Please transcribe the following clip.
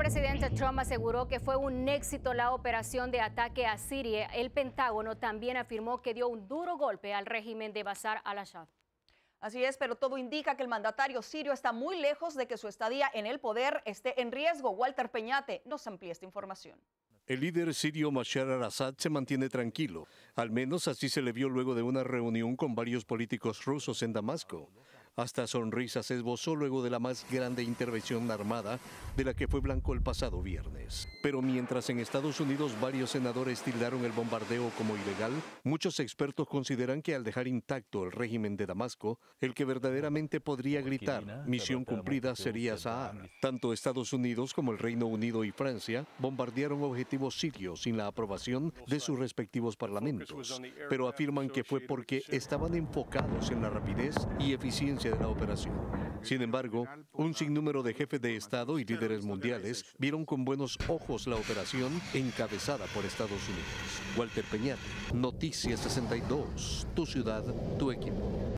El presidente Trump aseguró que fue un éxito la operación de ataque a Siria. El Pentágono también afirmó que dio un duro golpe al régimen de Bashar al-Assad. Así es, pero todo indica que el mandatario sirio está muy lejos de que su estadía en el poder esté en riesgo. Walter Peñate nos amplía esta información. El líder sirio Bashar al-Assad se mantiene tranquilo, al menos así se le vio luego de una reunión con varios políticos rusos en Damasco. Hasta sonrisas esbozó luego de la más grande intervención armada de la que fue blanco el pasado viernes. Pero mientras en Estados Unidos varios senadores tildaron el bombardeo como ilegal, muchos expertos consideran que al dejar intacto el régimen de Damasco, el que verdaderamente podría gritar misión cumplida sería Sahar. Tanto Estados Unidos como el Reino Unido y Francia bombardearon objetivos sirios sin la aprobación de sus respectivos parlamentos, pero afirman que fue porque estaban enfocados en la rapidez y eficiencia de la operación. Sin embargo, un sinnúmero de jefes de Estado y líderes mundiales vieron con buenos ojos la operación encabezada por Estados Unidos. Walter Peñate, Noticias 62, tu ciudad, tu equipo.